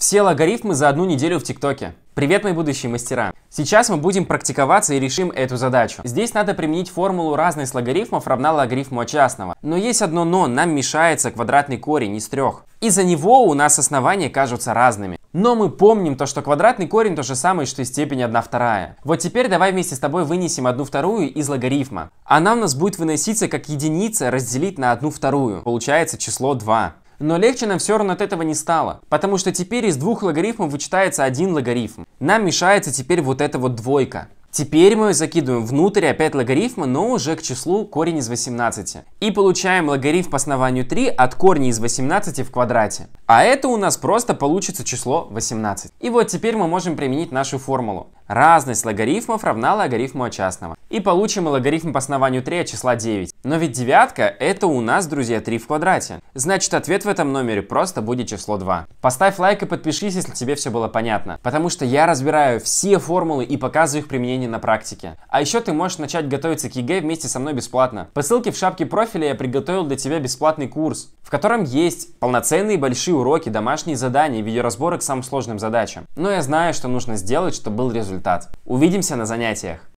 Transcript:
Все логарифмы за одну неделю в ТикТоке. Привет, мои будущие мастера! Сейчас мы будем практиковаться и решим эту задачу. Здесь надо применить формулу разность логарифмов равна логарифму от частного. Но есть одно но, нам мешается квадратный корень из трех. Из-за него у нас основания кажутся разными. Но мы помним то, что квадратный корень то же самое, что и степень 1 вторая. Вот теперь давай вместе с тобой вынесем 1 вторую из логарифма. Она у нас будет выноситься как единица разделить на 1 вторую. Получается число 2. Но легче нам все равно от этого не стало, потому что теперь из двух логарифмов вычитается один логарифм. Нам мешается теперь вот эта вот двойка. Теперь мы закидываем внутрь опять логарифма, но уже к числу корень из 18. И получаем логарифм по основанию 3 от корня из 18 в квадрате. А это у нас просто получится число 18. И вот теперь мы можем применить нашу формулу. Разность логарифмов равна логарифму от частного. И получим логарифм по основанию 3 от а числа 9. Но ведь девятка — это у нас, друзья, 3 в квадрате. Значит, ответ в этом номере просто будет число 2. Поставь лайк и подпишись, если тебе все было понятно. Потому что я разбираю все формулы и показываю их применение на практике. А еще ты можешь начать готовиться к ЕГЭ вместе со мной бесплатно. По ссылке в шапке профиля я приготовил для тебя бесплатный курс, в котором есть полноценные большие уроки, домашние задания, видеоразборы к самым сложным задачам. Но я знаю, что нужно сделать, чтобы был результат результат. Увидимся на занятиях!